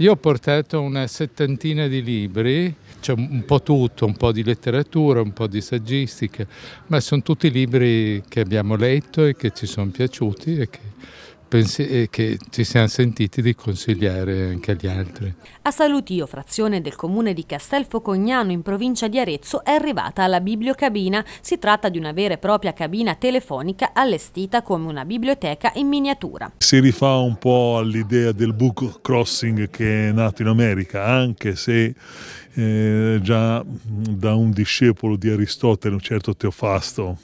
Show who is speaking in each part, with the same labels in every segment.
Speaker 1: Io ho portato una settantina di libri, c'è un po' tutto, un po' di letteratura, un po' di saggistica, ma sono tutti libri che abbiamo letto e che ci sono piaciuti e che pensi- eh, che ci siamo sentiti di consigliare anche agli altri.
Speaker 2: A Salutio, frazione del comune di Castelfocognano in provincia di Arezzo, è arrivata la bibliocabina. Si tratta di una vera e propria cabina telefonica allestita come una biblioteca in miniatura.
Speaker 3: Si rifà un po' all'idea del book crossing che è nato in America, anche se eh, già da un discepolo di Aristotele, un certo Teofasto,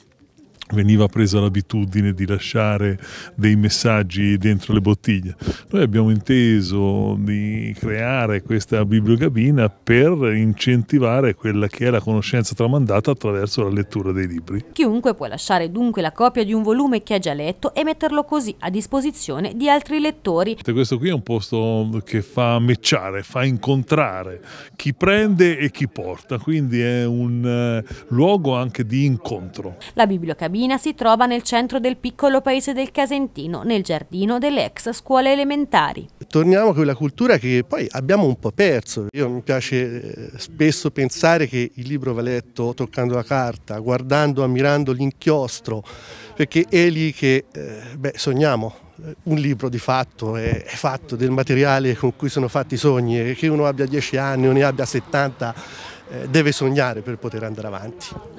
Speaker 3: veniva presa l'abitudine di lasciare dei messaggi dentro le bottiglie. Noi abbiamo inteso di creare questa bibliogabina per incentivare quella che è la conoscenza tramandata attraverso la lettura dei libri.
Speaker 2: Chiunque può lasciare dunque la copia di un volume che ha già letto e metterlo così a disposizione di altri lettori.
Speaker 3: Questo qui è un posto che fa mecciare, fa incontrare chi prende e chi porta, quindi è un eh, luogo anche di incontro.
Speaker 2: La bibliocabina Sabina si trova nel centro del piccolo paese del Casentino, nel giardino delle ex scuole elementari.
Speaker 4: Torniamo a quella cultura che poi abbiamo un po' perso. Io mi piace eh, spesso pensare che il libro va letto toccando la carta, guardando, ammirando l'inchiostro, perché è lì che eh, beh, sogniamo eh, un libro di fatto è, fatto del materiale con cui sono fatti i sogni e che uno abbia 10 anni o ne abbia 70 deve sognare per poter andare avanti.